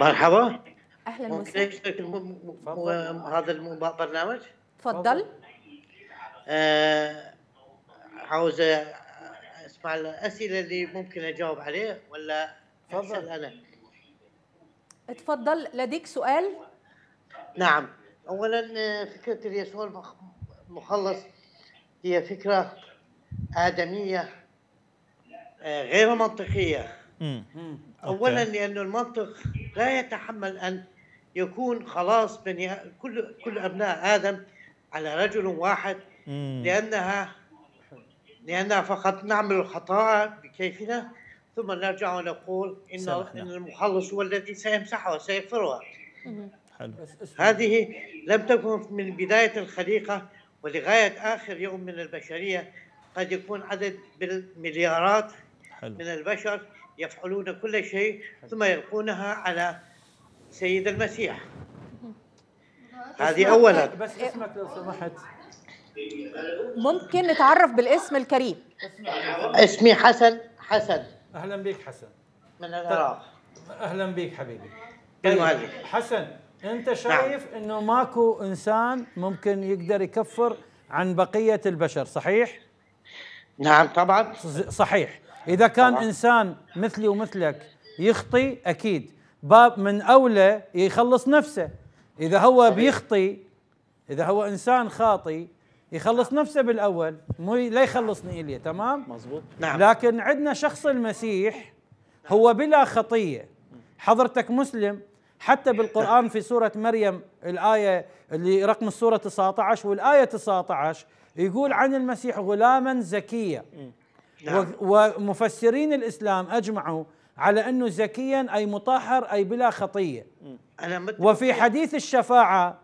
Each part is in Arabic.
مرحبا اهلا وسهلا هذا البرنامج تفضل آه عاوز اسمع الاسئله اللي ممكن اجاوب عليه ولا تفضل انا اتفضل لديك سؤال نعم اولا آه، فكره اليسوع المخلص هي فكره ادميه آه، غير منطقيه اولا لانه المنطق لا يتحمل أن يكون خلاص بني كل كل أبناء آدم على رجل واحد لأنها لأنها فقط نعمل الخطايا بكيفنا ثم نرجع ونقول إن إن المخلص هو الذي سيمسحها وسيغفرها هذه لم تكن من بداية الخليقة ولغاية آخر يوم من البشرية قد يكون عدد بالمليارات حلو. من البشر يفعلون كل شيء ثم يلقونها على سيد المسيح هذه اولا بس اسمك لو سمحت ممكن نتعرف بالاسم الكريم اسمي حسن حسن اهلا بك حسن من العراق اهلا بك حبيبي طيب، حسن انت نعم. شايف نعم. انه ماكو انسان ممكن يقدر يكفر عن بقيه البشر صحيح نعم طبعا صحيح اذا كان انسان مثلي ومثلك يخطي اكيد باب من اولى يخلص نفسه اذا هو بيخطي اذا هو انسان خاطي يخلص نفسه بالاول مو لا يخلصني اليه تمام مزبوط نعم لكن عندنا شخص المسيح هو بلا خطيه حضرتك مسلم حتى بالقران في سوره مريم الايه اللي رقم السوره 19 والايه 19 يقول عن المسيح غلاما زكيا نعم. ومفسرين الإسلام أجمعوا على أنه زكيا أي مطهر أي بلا خطية أنا وفي حديث الشفاعة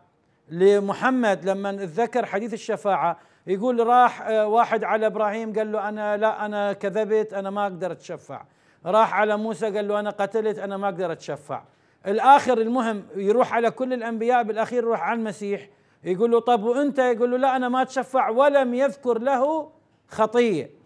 لمحمد لما ذكر حديث الشفاعة يقول راح آه، واحد على إبراهيم قال له أنا لا أنا كذبت أنا ما أقدر أتشفع راح على موسى قال له أنا قتلت أنا ما أقدر أتشفع الآخر المهم يروح على كل الأنبياء بالأخير يروح على المسيح يقول له طب وأنت يقول له لا أنا ما أتشفع ولم يذكر له خطية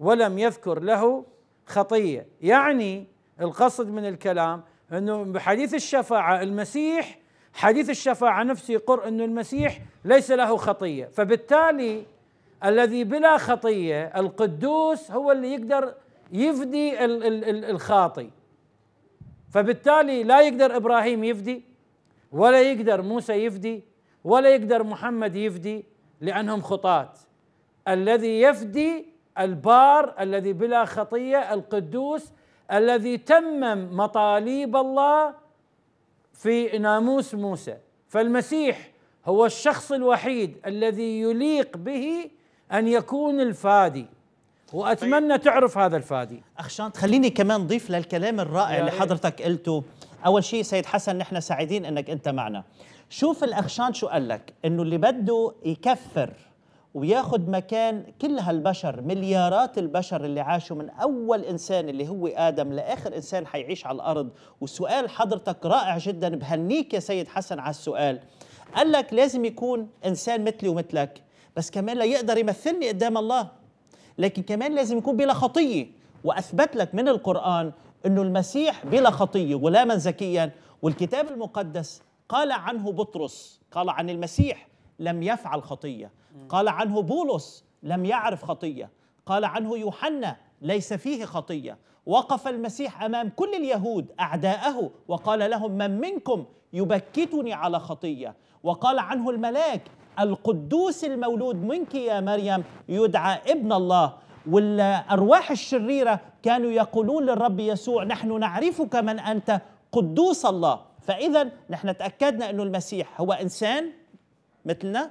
ولم يذكر له خطيه يعني القصد من الكلام انه بحديث الشفاعه المسيح حديث الشفاعه نفسه يقر انه المسيح ليس له خطيه فبالتالي الذي بلا خطيه القدوس هو اللي يقدر يفدي الخاطي فبالتالي لا يقدر ابراهيم يفدي ولا يقدر موسى يفدي ولا يقدر محمد يفدي لانهم خطاة الذي يفدي البار الذي بلا خطيه القدوس الذي تمم مطالب الله في ناموس موسى فالمسيح هو الشخص الوحيد الذي يليق به ان يكون الفادي واتمنى طيب. تعرف هذا الفادي اخشان خليني كمان ضيف للكلام الرائع اللي حضرتك قلته اول شيء سيد حسن نحن سعيدين انك انت معنا شوف الاخشان شو قال لك انه اللي بده يكفر وياخذ مكان كل هالبشر مليارات البشر اللي عاشوا من أول إنسان اللي هو آدم لآخر إنسان حيعيش على الأرض وسؤال حضرتك رائع جدا بهنيك يا سيد حسن على السؤال قال لك لازم يكون إنسان مثلي ومثلك بس كمان لا يقدر يمثلني قدام الله لكن كمان لازم يكون بلا خطية وأثبت لك من القرآن أنه المسيح بلا خطية غلاما زكيا والكتاب المقدس قال عنه بطرس قال عن المسيح لم يفعل خطيه قال عنه بولس لم يعرف خطيه قال عنه يوحنا ليس فيه خطيه وقف المسيح امام كل اليهود اعداءه وقال لهم من منكم يبكتني على خطيه وقال عنه الملاك القدوس المولود منك يا مريم يدعى ابن الله والارواح الشريره كانوا يقولون للرب يسوع نحن نعرفك من انت قدوس الله فاذا نحن تاكدنا انه المسيح هو انسان مثلنا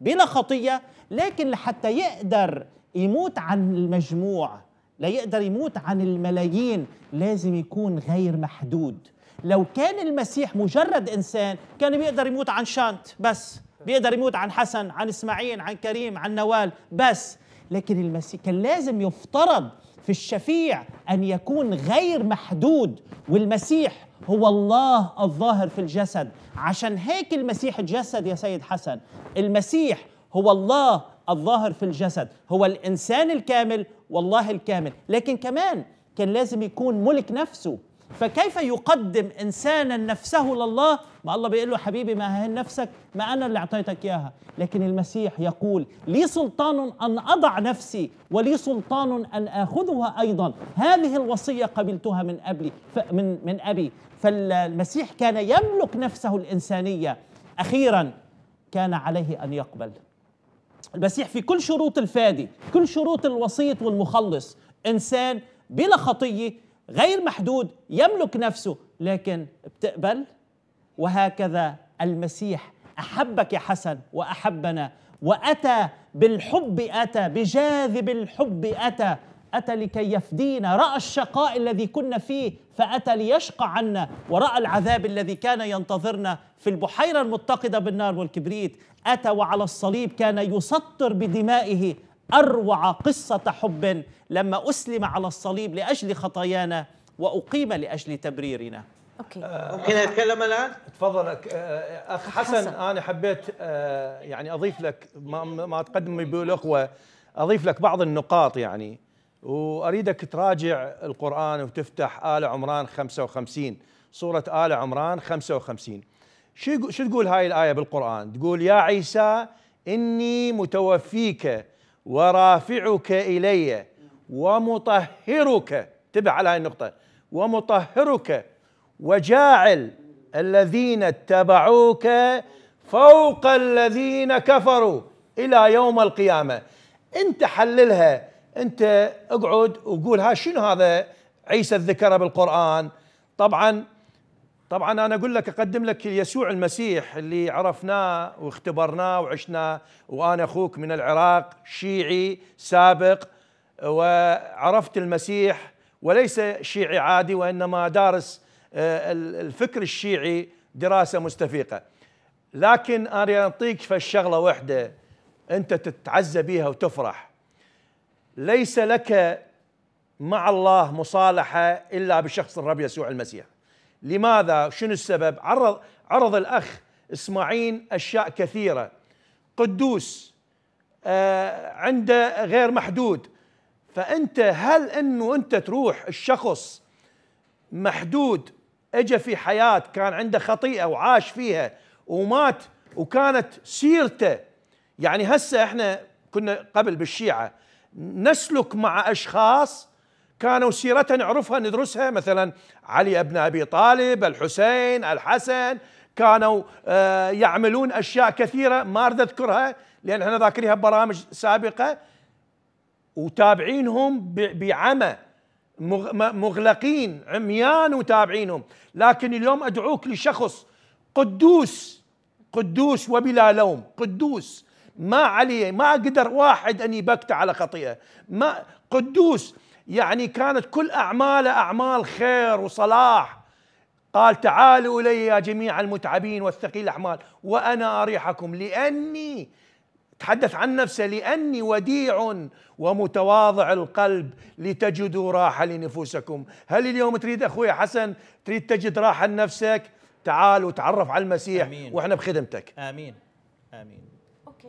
بلا خطيه لكن حتى يقدر يموت عن المجموع لا يقدر يموت عن الملايين لازم يكون غير محدود لو كان المسيح مجرد انسان كان بيقدر يموت عن شانت بس بيقدر يموت عن حسن عن اسماعيل عن كريم عن نوال بس لكن المسيح كان لازم يفترض في الشفيع ان يكون غير محدود والمسيح هو الله الظاهر في الجسد عشان هيك المسيح اتجسد يا سيد حسن المسيح هو الله الظاهر في الجسد هو الانسان الكامل والله الكامل لكن كمان كان لازم يكون ملك نفسه فكيف يقدم انسانا نفسه لله ما الله بيقول له حبيبي ما هي نفسك ما انا اللي اعطيتك اياها لكن المسيح يقول لي سلطان ان اضع نفسي ولي سلطان ان اخذها ايضا هذه الوصيه قبلتها من ابي من من ابي فالمسيح كان يملك نفسه الانسانيه اخيرا كان عليه ان يقبل المسيح في كل شروط الفادي كل شروط الوسيط والمخلص انسان بلا خطيه غير محدود يملك نفسه لكن بتقبل وهكذا المسيح احبك يا حسن واحبنا واتى بالحب اتى بجاذب الحب اتى اتى لكي يفدينا راى الشقاء الذي كنا فيه فاتى ليشقى عنا وراى العذاب الذي كان ينتظرنا في البحيره المتقده بالنار والكبريت اتى وعلى الصليب كان يسطر بدمائه اروع قصه حب لما اسلم على الصليب لاجل خطايانا واقيم لاجل تبريرنا اوكي ممكن اتكلم الان تفضل اخ حسن, حسن انا حبيت آه، يعني اضيف لك ما ما تقدم به الاخوه اضيف لك بعض النقاط يعني واريدك تراجع القران وتفتح ال عمران 55 سوره ال عمران 55 شو شو تقول هاي الايه بالقران تقول يا عيسى اني متوفيك ورافعك إلي ومطهرك تبع على هذه النقطة ومطهرك وجاعل الذين اتبعوك فوق الذين كفروا إلى يوم القيامة أنت حللها أنت اقعد وقول ها شنو هذا عيسى ذكره بالقرآن طبعا طبعا انا اقول لك اقدم لك يسوع المسيح اللي عرفناه واختبرناه وعشناه وانا اخوك من العراق شيعي سابق وعرفت المسيح وليس شيعي عادي وانما دارس آه، الفكر الشيعي دراسه مستفيقه لكن انا اعطيك فالشغله واحده انت تتعزى بها وتفرح ليس لك مع الله مصالحه الا بشخص الرب يسوع المسيح لماذا شنو السبب عرض عرض الاخ اسماعيل اشياء كثيره قدوس آه عنده غير محدود فانت هل انه انت تروح الشخص محدود اجى في حياه كان عنده خطيئه وعاش فيها ومات وكانت سيرته يعني هسه احنا كنا قبل بالشيعه نسلك مع اشخاص كانوا سيرة نعرفها ندرسها مثلا علي بن أبي طالب الحسين الحسن كانوا آه، يعملون أشياء كثيرة ما أريد أذكرها لأن احنا ذاكريها ببرامج سابقة وتابعينهم بعمى مغلقين عميان وتابعينهم لكن اليوم أدعوك لشخص قدوس قدوس وبلا لوم قدوس ما عليه ما قدر واحد أن يبكت على خطيئة ما قدوس يعني كانت كل أعماله أعمال خير وصلاح قال تعالوا إلي يا جميع المتعبين والثقيل الأحمال وأنا أريحكم لأني تحدث عن نفسه لأني وديع ومتواضع القلب لتجدوا راحة لنفوسكم هل اليوم تريد أخوي حسن تريد تجد راحة لنفسك تعال وتعرف على المسيح آمين. وإحنا بخدمتك آمين آمين